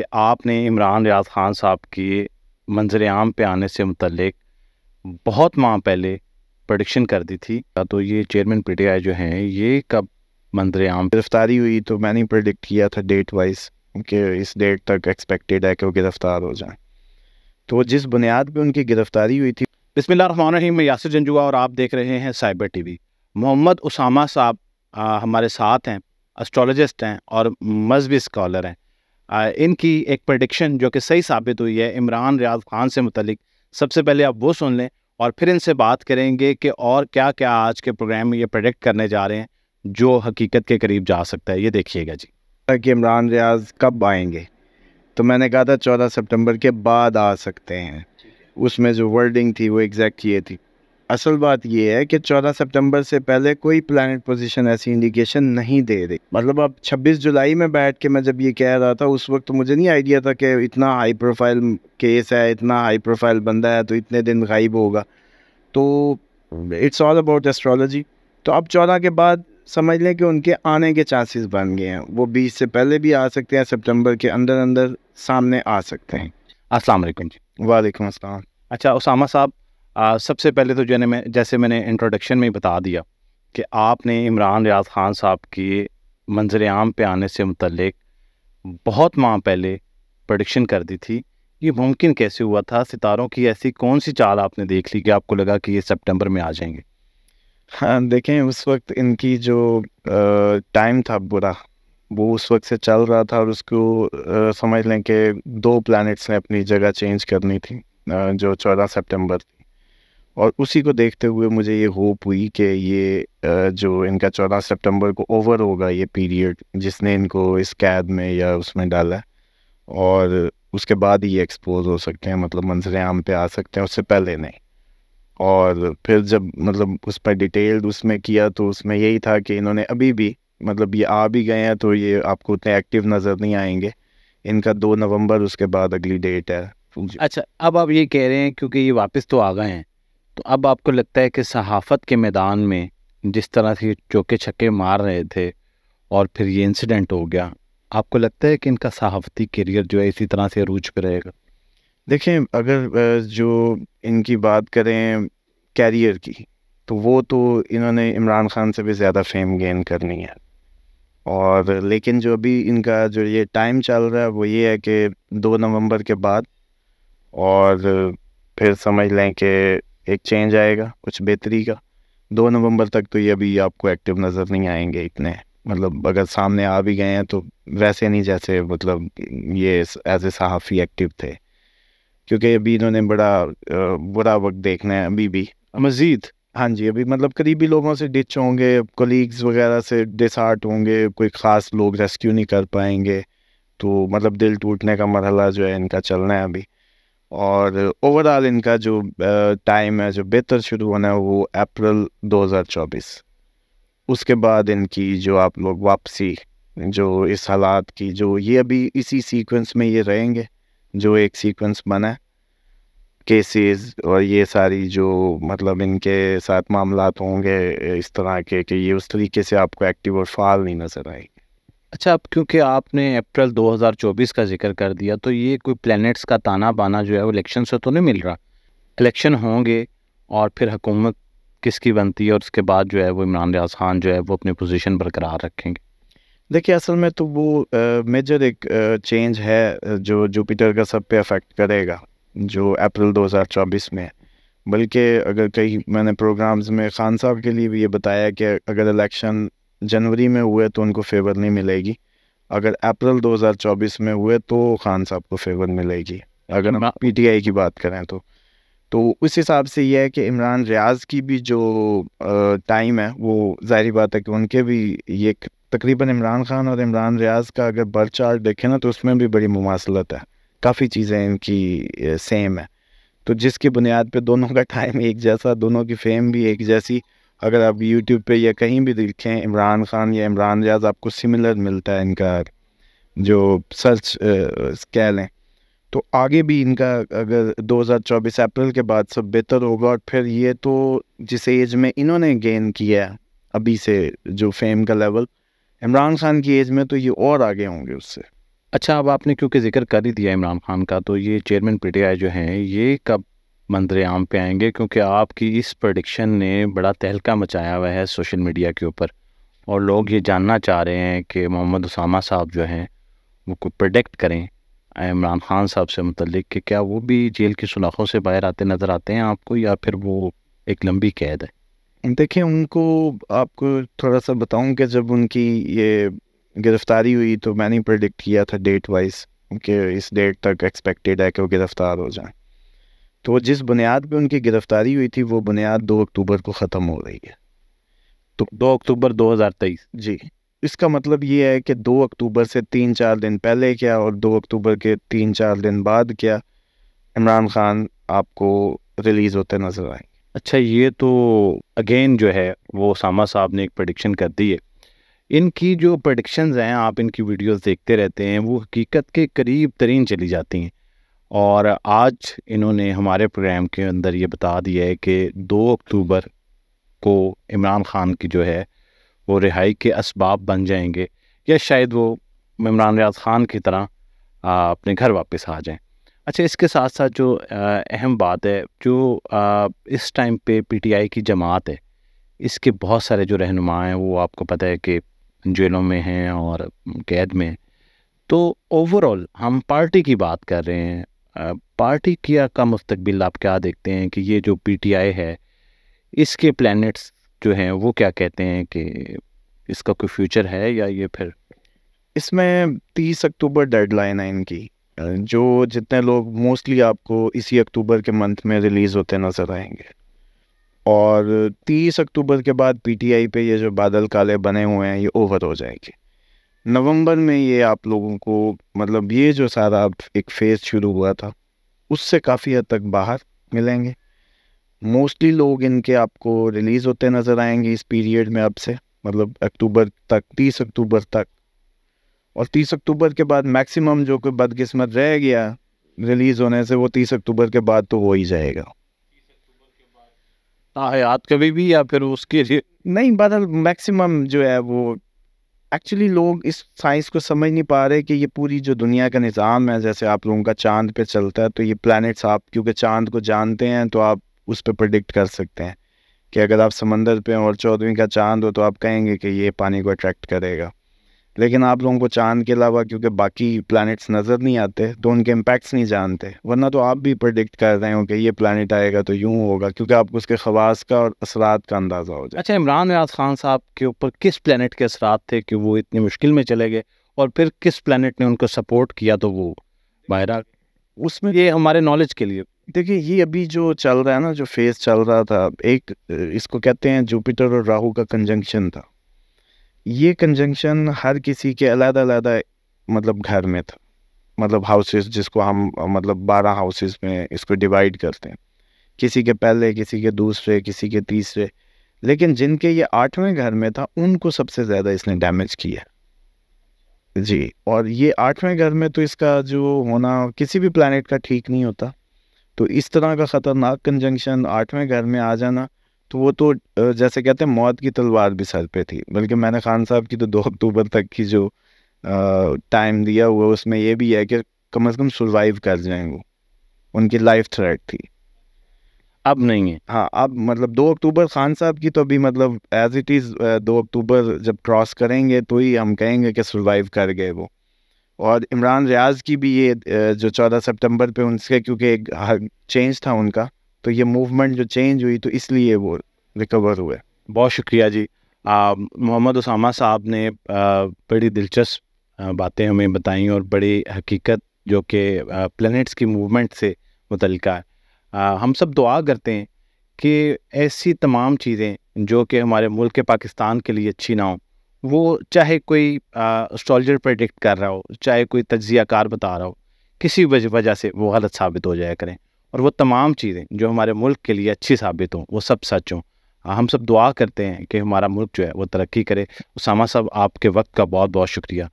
कि आपने इमरान रियाज ख़ान साहब की मंजर आम पे आने से मुतलक बहुत माह पहले प्रडिक्शन कर दी थी तो ये चेयरमैन पी जो हैं ये कब मंजर आम गिरफ्तारी हुई तो मैंने प्रडिक्ट किया था डेट वाइज कि इस डेट तक एक्सपेक्टेड है कि वो गिरफ़्तार हो जाए तो जिस बुनियाद पर उनकी गिरफ़्तारी हुई थी बसमिल्ल मैं यासिर जंजुआ और आप देख रहे हैं साइबर टीवी मोहम्मद उसामा साहब हमारे साथ हैं एस्ट्रोलॉजिस्ट हैं और मजहबी स्कॉलर हैं इनकी एक प्रडिक्शन जो कि सही साबित हुई है इमरान रियाज खान से मुतलिक सबसे पहले आप वो सुन लें और फिर इनसे बात करेंगे कि और क्या क्या आज के प्रोग्राम में ये प्रोडिक्ट करने जा रहे हैं जो हकीकत के करीब जा सकता है ये देखिएगा जी कि इमरान रियाज कब आएंगे तो मैंने कहा था चौदह सितंबर के बाद आ सकते हैं उसमें जो वर्डिंग थी वो एग्जैक्ट ये थी असल बात यह है कि 14 सितंबर से पहले कोई प्लैनेट पोजीशन ऐसी इंडिकेशन नहीं दे रही मतलब अब 26 जुलाई में बैठ के मैं जब ये कह रहा था उस वक्त तो मुझे नहीं आइडिया था कि इतना हाई प्रोफाइल केस है इतना हाई प्रोफाइल बंदा है तो इतने दिन गायब होगा तो इट्स ऑल अबाउट एस्ट्रोलॉजी तो अब चौदह के बाद समझ लें कि उनके आने के चांसेस बन गए हैं वो बीस से पहले भी आ सकते हैं सितंबर के अंदर अंदर सामने आ सकते हैं अस्सलाम वालेकुम जी वालेकुम अस्सलाम अच्छा उसामा साहब आ, सबसे पहले तो जैसे मैं जैसे मैंने इंट्रोडक्शन में बता दिया कि आपने इमरान रियाज खान साहब की मंजर आम पे आने से मतलब बहुत माह पहले प्रडिक्शन कर दी थी ये मुमकिन कैसे हुआ था सितारों की ऐसी कौन सी चाल आपने देख ली कि आपको लगा कि ये सितंबर में आ जाएंगे हाँ देखें उस वक्त इनकी जो टाइम था बुरा वो उस वक्त से चल रहा था और उसको समझ लें कि दो प्लैनेट्स ने अपनी जगह चेंज करनी थी जो चौदह सितंबर थी और उसी को देखते हुए मुझे ये होप हुई कि ये जो इनका चौदह सितंबर को ओवर होगा ये पीरियड जिसने इनको इस कैद में या उसमें डाला और उसके बाद ही एक्सपोज हो सकते हैं मतलब मंजर आम पे आ सकते हैं उससे पहले नहीं और फिर जब मतलब उस पर डिटेल्ड उसमें किया तो उसमें यही था कि इन्होंने अभी भी मतलब ये आ भी गए हैं तो ये आपको उतने एक्टिव नज़र नहीं आएंगे इनका दो नवंबर उसके बाद अगली डेट है अच्छा अब आप ये कह रहे हैं क्योंकि ये वापस तो आ गए हैं तो अब आपको लगता है कि सहाफ़त के मैदान में जिस तरह से चौके छक्के मार रहे थे और फिर ये इंसिडेंट हो गया आपको लगता है कि इनका सहाफ़ती करियर जो है इसी तरह से रूज पर रहेगा देखें अगर जो इनकी बात करें कैरियर की तो वो तो इन्होंने इमरान खान से भी ज़्यादा फेम गेन करनी है और लेकिन जो अभी इनका जो ये टाइम चल रहा है वो ये है कि दो नवंबर के बाद और फिर समझ लें कि एक चेंज आएगा कुछ बेहतरी का दो नवंबर तक तो ये अभी आपको एक्टिव नज़र नहीं आएंगे इतने मतलब अगर सामने आ भी गए हैं तो वैसे नहीं जैसे मतलब ये एज ए सहाफ़ी एक्टिव थे क्योंकि अभी इन्होंने बड़ा बुरा वक्त देखना है अभी भी मज़ीद हाँ जी अभी मतलब करीबी लोगों से डिच होंगे कोलीग्स वगैरह से डिसहार्ट होंगे कोई ख़ास लोग रेस्क्यू नहीं कर पाएंगे तो मतलब दिल टूटने का मरहला जो है इनका चलना है अभी और ओवरऑल इनका जो टाइम है जो बेहतर शुरू होना है वो अप्रैल 2024 उसके बाद इनकी जो आप लोग वापसी जो इस हालात की जो ये अभी इसी सीक्वेंस में ये रहेंगे जो एक सीक्वेंस बना केसेस और ये सारी जो मतलब इनके साथ मामला होंगे इस तरह के कि ये उस तरीके से आपको एक्टिव और फाल नहीं नज़र आएगी अच्छा अब क्योंकि आपने अप्रैल 2024 का जिक्र कर दिया तो ये कोई प्लैनेट्स का ताना बाना जो है वो इलेक्शन से तो नहीं मिल रहा इलेक्शन होंगे और फिर हुकूमत किसकी बनती है और उसके बाद जो है वो इमरान रियाज खान जो है वो अपनी पोजीशन बरकरार रखेंगे देखिए असल में तो वो मेजर एक चेंज है जो जुपिटर का सब पे अफेक्ट करेगा जो अप्रैल 2024 में बल्कि अगर कई मैंने प्रोग्राम्स में खान साहब के लिए भी ये बताया कि अगर इलेक्शन जनवरी में हुए तो उनको फेवर नहीं मिलेगी अगर अप्रैल 2024 में हुए तो खान साहब को फेवर मिलेगी अगर हम हाँ। पीटीआई की बात करें तो तो उस हिसाब से यह है कि इमरान रियाज की भी जो टाइम है वो जाहिर बात है कि उनके भी ये तकरीबन इमरान खान और इमरान रियाज का अगर बर्थ चार्ट देखें ना तो उसमें भी बड़ी मुमासलत है काफ़ी चीज़ें इनकी सेम है तो जिसकी बुनियाद पे दोनों का टाइम एक जैसा दोनों की फेम भी एक जैसी अगर आप यूट्यूब पे या कहीं भी देखें इमरान खान या इमरान रियाज आपको सिमिलर मिलता है इनका जो सर्च कह लें तो आगे भी इनका अगर 2024 अप्रैल के बाद सब बेहतर होगा और फिर ये तो जिस एज में इन्होंने गेन किया है अभी से जो फेम का लेवल इमरान खान की एज में तो ये और आगे होंगे उससे अच्छा अब आपने क्योंकि जिक्र कर ही दिया इमरान खान का तो ये चेयरमैन पीटीआई जो हैं ये कब मंजर आम पे आएंगे क्योंकि आपकी इस प्रडिक्शन ने बड़ा तहलका मचाया हुआ है सोशल मीडिया के ऊपर और लोग ये जानना चाह रहे हैं कि मोहम्मद उसामा साहब जो हैं वो कोई प्रोडक्ट करें इमरान खान साहब से मतलब कि क्या वो भी जेल की सुलाखों से बाहर आते नज़र आते हैं आपको या फिर वो एक लंबी कैद है देखिए उनको आपको थोड़ा सा बताऊं कि जब उनकी ये गिरफ़्तारी हुई तो मैंने प्रडिक्ट किया था डेट वाइज कि इस डेट तक एक्सपेक्टेड है कि वो गिरफ़्तार हो जाए तो जिस बुनियाद पे उनकी गिरफ्तारी हुई थी वो बुनियाद दो अक्टूबर को ख़त्म हो रही है तो दो अक्टूबर 2023 जी इसका मतलब ये है कि दो अक्टूबर से तीन चार दिन पहले क्या और दो अक्टूबर के तीन चार दिन बाद क्या इमरान खान आपको रिलीज़ होते नजर आएंगे अच्छा ये तो अगेन जो है वो सामा साहब ने एक प्रडिक्शन कर दी है इनकी जो प्रडिक्शंस हैं आप इनकी वीडियोस देखते रहते हैं वो हकीकत के करीब तरीन चली जाती हैं और आज इन्होंने हमारे प्रोग्राम के अंदर ये बता दिया है कि दो अक्टूबर को इमरान ख़ान की जो है वो रिहाई के इसबाब बन जाएंगे या शायद वो इमरान रियाज ख़ान की तरह अपने घर वापस आ जाएं अच्छा इसके साथ साथ जो अहम बात है जो इस टाइम पे पीटीआई की जमात है इसके बहुत सारे जो रहनुमा हैं वो आपको पता है कि जेलों में हैं और कैद में हैं तो ओवरऑल हम पार्टी की बात कर रहे हैं पार्टी किया का मुस्तबिल आप क्या देखते हैं कि ये जो पीटीआई है इसके प्लैनेट्स जो हैं वो क्या कहते हैं कि इसका कोई फ्यूचर है या ये फिर इसमें तीस अक्टूबर डेडलाइन है इनकी जो जितने लोग मोस्टली आपको इसी अक्टूबर के मंथ में रिलीज़ होते नज़र आएंगे और तीस अक्टूबर के बाद पीटीआई पे ये जो बादल काले बने हुए हैं ये ओवर हो जाएंगे नवंबर में ये आप लोगों को मतलब ये जो सारा एक फेज़ शुरू हुआ था उससे काफ़ी हद तक बाहर मिलेंगे मोस्टली लोग इनके आपको रिलीज़ होते नज़र आएंगे इस पीरियड में अब से मतलब अक्टूबर तक तीस अक्टूबर तक और तीस अक्टूबर के बाद मैक्सिमम जो कोई बदकिस्मत रह गया रिलीज़ होने से वो तीस अक्टूबर के बाद तो हो ही जाएगा हाँ याद कभी भी या फिर उसके लिए नहीं बदल मैक्सिमम जो है वो एक्चुअली लोग इस साइंस को समझ नहीं पा रहे कि ये पूरी जो दुनिया का निज़ाम है जैसे आप लोगों का चांद पे चलता है तो ये प्लैनेट्स आप क्योंकि चांद को जानते हैं तो आप उस पर प्रडिक्ट कर सकते हैं कि अगर आप समंदर पे और चौदहवीं का चांद हो तो आप कहेंगे कि ये पानी को अट्रैक्ट करेगा लेकिन आप लोगों को चांद के अलावा क्योंकि बाकी प्लैनेट्स नज़र नहीं आते तो उनके इम्पैक्ट्स नहीं जानते वरना तो आप भी प्रडिक्ट कर रहे हो कि ये प्लानट आएगा तो यूँ होगा क्योंकि आपको उसके खवास का और असरात का अंदाज़ा हो जाए अच्छा इमरान रियाज खान साहब के ऊपर किस प्लानट के असरात थे कि वो इतनी मुश्किल में चले गए और फिर किस प्लानट ने उनको सपोर्ट किया तो वो बाहर उसमें ये हमारे नॉलेज के लिए देखिए ये अभी जो चल रहा है ना जो फेज़ चल रहा था एक इसको कहते हैं जुपिटर और राहू का कंजंक्शन था ये कंजंक्शन हर किसी के अलग अलग मतलब घर में था मतलब हाउसेस जिसको हम मतलब बारह हाउसेस में इसको डिवाइड करते हैं किसी के पहले किसी के दूसरे किसी के तीसरे लेकिन जिनके ये आठवें घर में था उनको सबसे ज़्यादा इसने डैमेज किया जी और ये आठवें घर में तो इसका जो होना किसी भी प्लानट का ठीक नहीं होता तो इस तरह का ख़तरनाक कंजंक्शन आठवें घर में आ जाना तो वो तो जैसे कहते हैं मौत की तलवार भी सर पे थी बल्कि मैंने खान साहब की तो दो अक्टूबर तक की जो टाइम दिया हुआ उसमें ये भी है कि कम से कम सर्वाइव कर जाएं वो उनकी लाइफ थ्रेट थी अब नहीं है हाँ अब मतलब दो अक्टूबर खान साहब की तो अभी मतलब एज इट इज़ दो अक्टूबर जब क्रॉस करेंगे तो ही हम कहेंगे कि सर्वाइव कर गए वो और इमरान रियाज की भी ये जो चौदह सितंबर पे उनसे क्योंकि एक चेंज था उनका तो ये मूवमेंट जो चेंज हुई तो इसलिए वो रिकवर हुए बहुत शुक्रिया जी मोहम्मद उसामा साहब ने बड़ी दिलचस्प बातें हमें बताई और बड़ी हकीकत जो कि प्लैनेट्स की मूवमेंट से मुतलका है आ, हम सब दुआ करते हैं कि ऐसी तमाम चीज़ें जो कि हमारे मुल्क के पाकिस्तान के लिए अच्छी ना हो वो चाहे कोई एस्ट्रोलॉजर प्रडिक्ट कर रहा हो चाहे कोई तजिया कार बता रहा हो किसी वजह से वो गलत साबित हो जाया करें और वो तमाम चीज़ें जो हमारे मुल्क के लिए अच्छी साबित हों वो सब सच हों हाँ, हम सब दुआ करते हैं कि हमारा मुल्क जो है वो तरक्की करे उसामा साहब आपके वक्त का बहुत बहुत शुक्रिया